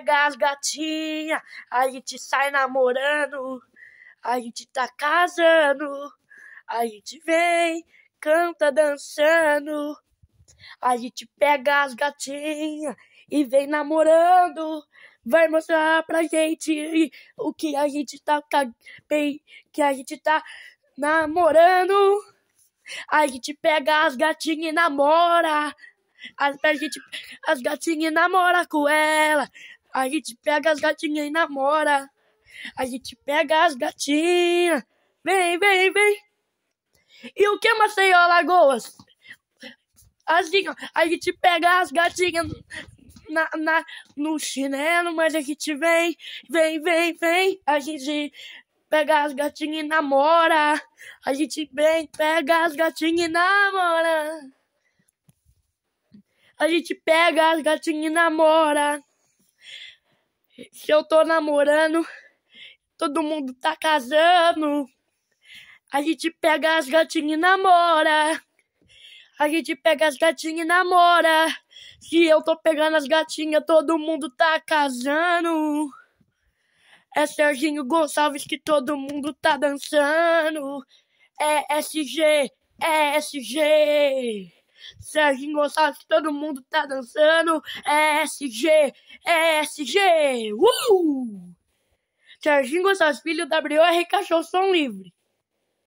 pega as gatinhas, a gente sai namorando, a gente tá casando, a gente vem, canta dançando, a gente pega as gatinhas e vem namorando, vai mostrar pra gente o que a gente tá bem, que a gente tá namorando. A gente pega as gatinhas e namora. As, a gente, as gatinhas e namora com ela. A gente pega as gatinhas e namora. A gente pega as gatinhas. Vem, vem, vem. E o que Maceió Lagoas? Assim, ó, a gente pega as gatinhas na, na, no chinelo, mas a gente vem, vem, vem, vem. A gente pega as gatinhas e namora. A gente vem, pega as gatinhas e namora. A gente pega as gatinhas e namora. Se eu tô namorando, todo mundo tá casando. A gente pega as gatinhas e namora. A gente pega as gatinhas e namora. Se eu tô pegando as gatinhas, todo mundo tá casando. É Serginho Gonçalves que todo mundo tá dançando. É SG, é SG. Serginho Gonçalves, todo mundo tá dançando. ESG, ESG, uh! Serginho Gonçalves Filho, WR Cachorro Som Livre.